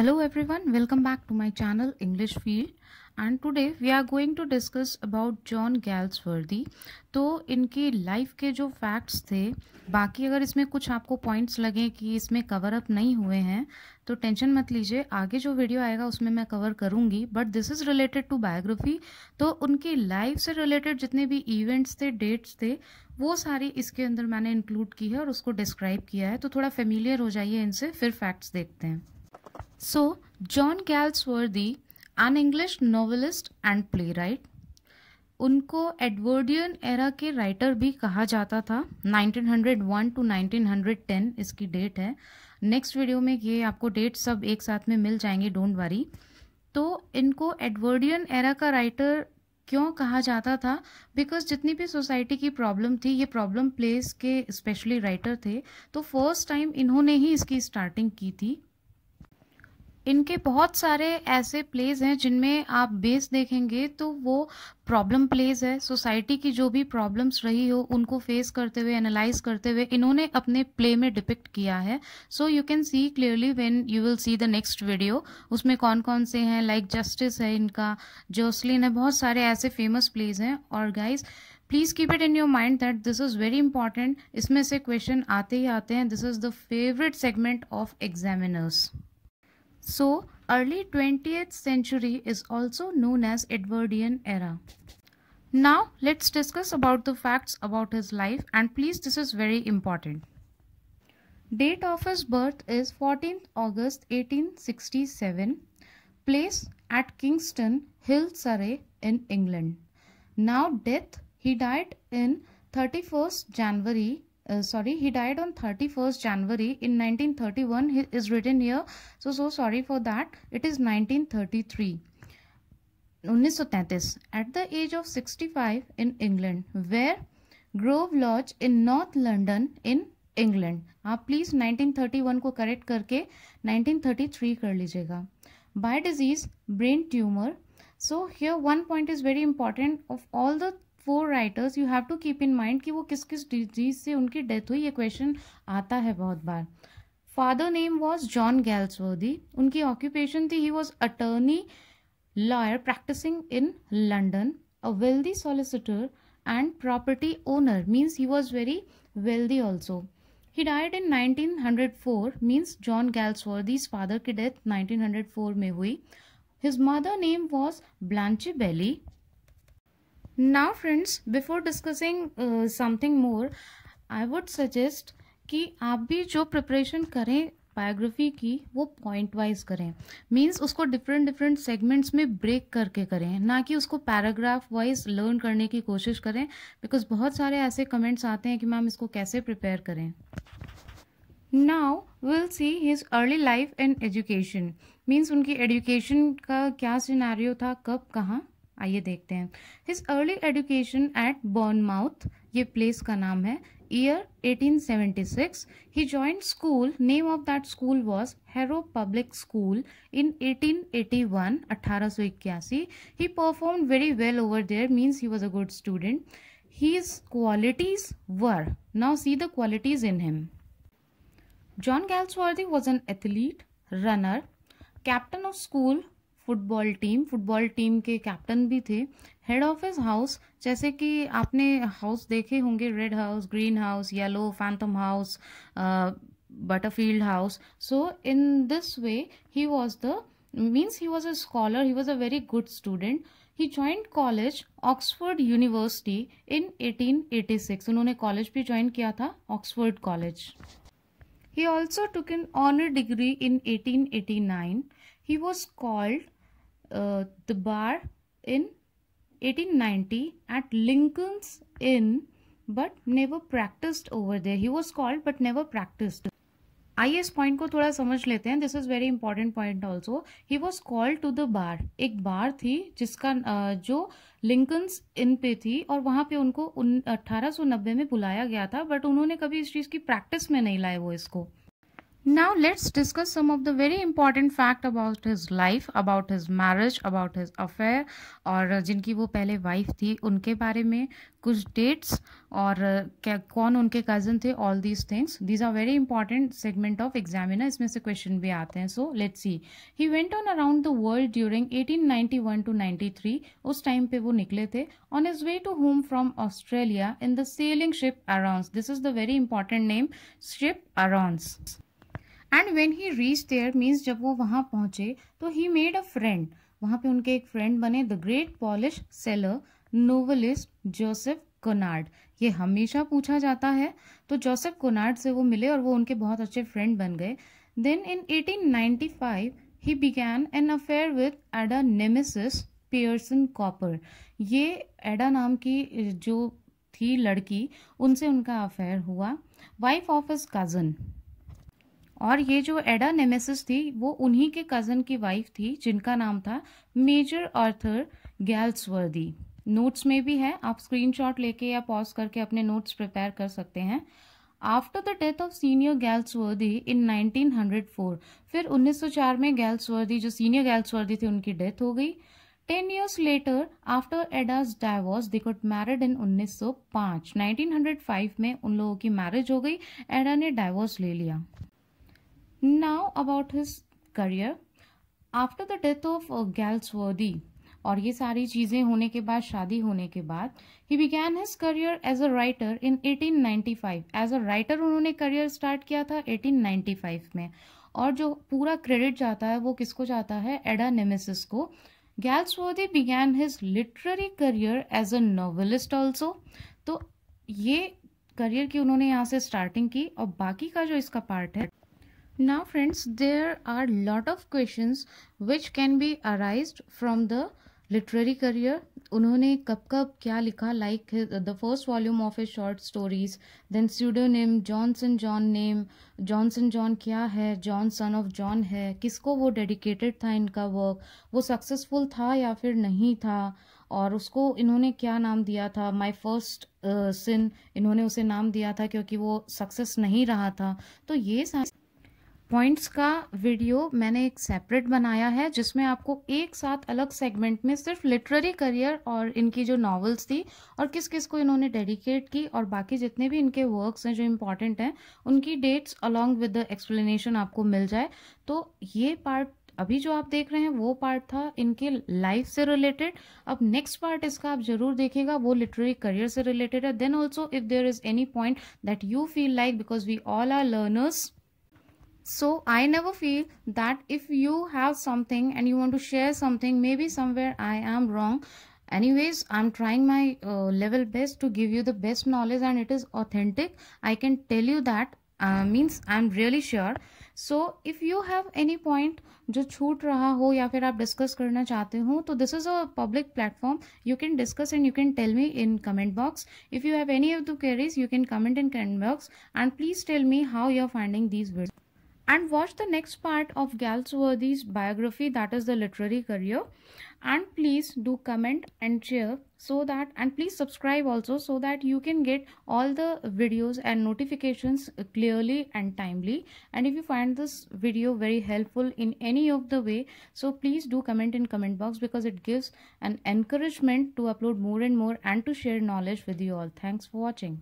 hello everyone welcome back to my channel english field and today we are going to discuss about John worthy तो इनकी life के जो facts थे बाकी अगर इसमें कुछ आपको पॉइंट्स लगे कि इसमें कवर अप नहीं हुए हैं तो टेंशन मत लीजिए आगे जो वीडियो आएगा उसमें मैं कवर करूँगी but this is related to biography तो उनकी लाइफ से रिलेटेड जितने भी इवेंट्स थे डेट्स थे वो सारी इसके अंदर मैंने इंक्लूड की है और उसको डिस्क्राइब किया है तो थोड़ा फेमिलियर हो जाइए इनसे फिर फैक्ट्स देखते हैं So, John Galsworthy, an English novelist and playwright, उनको एडवर्डियन एरा के राइटर भी कहा जाता था 1901 टू 1910 इसकी डेट है नेक्स्ट वीडियो में ये आपको डेट सब एक साथ में मिल जाएंगे डोंट वरी तो इनको एडवर्डियन एरा का राइटर क्यों कहा जाता था बिकॉज जितनी भी सोसाइटी की प्रॉब्लम थी ये प्रॉब्लम प्लेस के स्पेशली राइटर थे तो फर्स्ट टाइम इन्होंने ही इसकी स्टार्टिंग की थी इनके बहुत सारे ऐसे प्लेज हैं जिनमें आप बेस देखेंगे तो वो प्रॉब्लम प्लेज है सोसाइटी की जो भी प्रॉब्लम्स रही हो उनको फेस करते हुए एनालाइज करते हुए इन्होंने अपने प्ले में डिपिक्ट किया है so you can see clearly when you will see the next video उसमें कौन कौन से हैं लाइक जस्टिस है इनका जोसलिन है बहुत सारे ऐसे फेमस प्लेज हैं और guys please keep it in your mind that this is very important इसमें से क्वेश्चन आते ही आते हैं this is the favourite segment of examiners So early 20th century is also known as Edwardian era. Now let's discuss about the facts about his life and please this is very important. Date of his birth is 14th August 1867. Place at Kingston Hill, Surrey in England. Now death, he died in 31st January uh, sorry he died on 31st january in 1931 he is written here so so sorry for that it is 1933 1933 at the age of 65 in england where grove lodge in north london in England. Ah, please 1931 को Correct. 1933 कर By disease, brain tumor. So here one point is very important of all the. Four writers you have to keep in mind कि वो किस किस disease से उनकी death हुई ये क्वेश्चन आता है बहुत बार father name was John Galsworthy उनकी ऑक्यूपेशन थी he was attorney lawyer practising in London a wealthy solicitor and property owner means he was very wealthy also he died in 1904 means John Galsworthy's father की death 1904 में हुई his mother name was Blanche Bailey now friends before discussing something more I would suggest कि आप भी जो preparation करें biography की वो पॉइंट वाइज करें मीन्स उसको डिफरेंट डिफरेंट सेगमेंट्स में ब्रेक करके करें ना कि उसको पैराग्राफ वाइज लर्न करने की कोशिश करें बिकॉज बहुत सारे ऐसे कमेंट्स आते हैं कि मैम इसको कैसे प्रिपेयर करें now will see his early life and education means उनकी एजुकेशन का क्या सिनारियो था कब कहाँ आइए देखते हैं his early education at Bournemouth ये प्लेस का नाम है year 1876 he joined school name of that school was Harrow public school in 1881 1881 he perform very well over there means he was a good student his qualities were now see the qualities in him John Galsworthy was an athlete runner captain of school football team football team के captain भी थे head of house जैसे कि आपने house देखे होंगे red house green house yellow phantom house butterfield house so in this way he was the means he was a scholar he was a very good student he joined college Oxford university in 1886 उन्होंने college भी join किया था Oxford college he also took in honour degree in 1889 He was called uh, the bar in 1890 at Lincoln's Inn but never practiced over there. He was called but never practiced. आइए इस point को थोड़ा समझ लेते हैं this is very important point also he was called to the bar एक बार थी जिसका uh, जो लिंकन्स इन पे थी और वहां पे उनको अट्ठारह सौ नब्बे में बुलाया गया था बट उन्होंने कभी इस चीज़ की प्रैक्टिस में नहीं लाए वो इसको Now let's discuss some of the very important fact about his life, about his marriage, about his affair और जिनकी वो पहले वाइफ थी उनके बारे में कुछ डेट्स और क्या कौन उनके कज़न थे all these things these are very important segment of examiner इसमें से क्वेश्चन भी आते हैं so let see he went on around the world during 1891 to 93 उस टाइम पे वो निकले थे on his way to home from Australia in the sailing ship Torrens this is the very important name ship Torrens and when he reach there means जब वो वहाँ पहुँचे तो ही मेड अ फ्रेंड वहाँ पे उनके एक फ्रेंड बने the great Polish sailor novelist Joseph Conrad ये हमेशा पूछा जाता है तो जोसेफ कोनार्ड से वो मिले और वो उनके बहुत अच्छे फ्रेंड बन गए देन इन 1895 ही began an affair with Ada Nemesis Pearson Cooper ये एडा नाम की जो थी लड़की उनसे उनका अफेयर हुआ वाइफ ऑफ इज कज़न और ये जो एडा नेमेसिस थी वो उन्हीं के कज़न की वाइफ थी जिनका नाम था मेजर आर्थर गैल्सवर्दी नोट्स में भी है आप स्क्रीनशॉट लेके या पॉज करके अपने नोट्स प्रिपेयर कर सकते हैं after the death of senior Galsworthy in 1904 फिर 1904 में गैल्सवर्दी जो सीनियर गैल्सवर्दी थे उनकी डेथ हो गई ten years later after Ada's divorce they got married इन 1905 1905 में उन लोगों की मैरिज हो गई एडा ने डाइवोर्स ले लिया now about his career after the death of Galsworthy और ये सारी चीज़ें होने के बाद शादी होने के बाद ही began his career as a writer in 1895 as a writer उन्होंने करियर स्टार्ट किया था 1895 में और जो पूरा क्रेडिट जाता है वो किसको जाता है एडा नेमेसिस को worthy began his literary career as a novelist also तो ये करियर की उन्होंने यहाँ से स्टार्टिंग की और बाकी का जो इसका पार्ट है Now friends, there are lot of questions which can be arised from the literary career उन्होंने कब कब क्या लिखा like the first volume of a short stories then name Johnson John name Johnson John क्या है John son of John है किसको वो डेडिकेटेड था इनका वर्क वो सक्सेसफुल था या फिर नहीं था और उसको इन्होंने क्या नाम दिया था माय फर्स्ट सिन इन्होंने उसे नाम दिया था क्योंकि वो सक्सेस नहीं रहा था तो ये पॉइंट्स का वीडियो मैंने एक सेपरेट बनाया है जिसमें आपको एक साथ अलग सेगमेंट में सिर्फ लिटरेरी करियर और इनकी जो नॉवेल्स थी और किस किस को इन्होंने डेडिकेट की और बाकी जितने भी इनके वर्क्स हैं जो इम्पॉर्टेंट हैं उनकी dates along with the explanation आपको मिल जाए तो ये पार्ट अभी जो आप देख रहे हैं वो पार्ट था इनके लाइफ से रिलेटेड अब नेक्स्ट पार्ट इसका आप जरूर देखेगा वो लिटरेरी करियर से रिलेटेड है then also if there is any point that you feel like because we all are learners so i never feel that if you have something and you want to share something maybe somewhere i am wrong anyways i'm trying my uh, level best to give you the best knowledge and it is authentic i can tell you that uh, means i'm really sure so if you have any point जो छूट रहा हो या फिर आप discuss करना चाहते हो तो this is a public platform you can discuss and you can tell me in comment box if you have any of the queries you can comment in comment box and please tell me how you are finding these video and watch the next part of Galsworthy's biography that is the literary career and please do comment and share so that and please subscribe also so that you can get all the videos and notifications clearly and timely and if you find this video very helpful in any of the way so please do comment in comment box because it gives an encouragement to upload more and more and to share knowledge with you all thanks for watching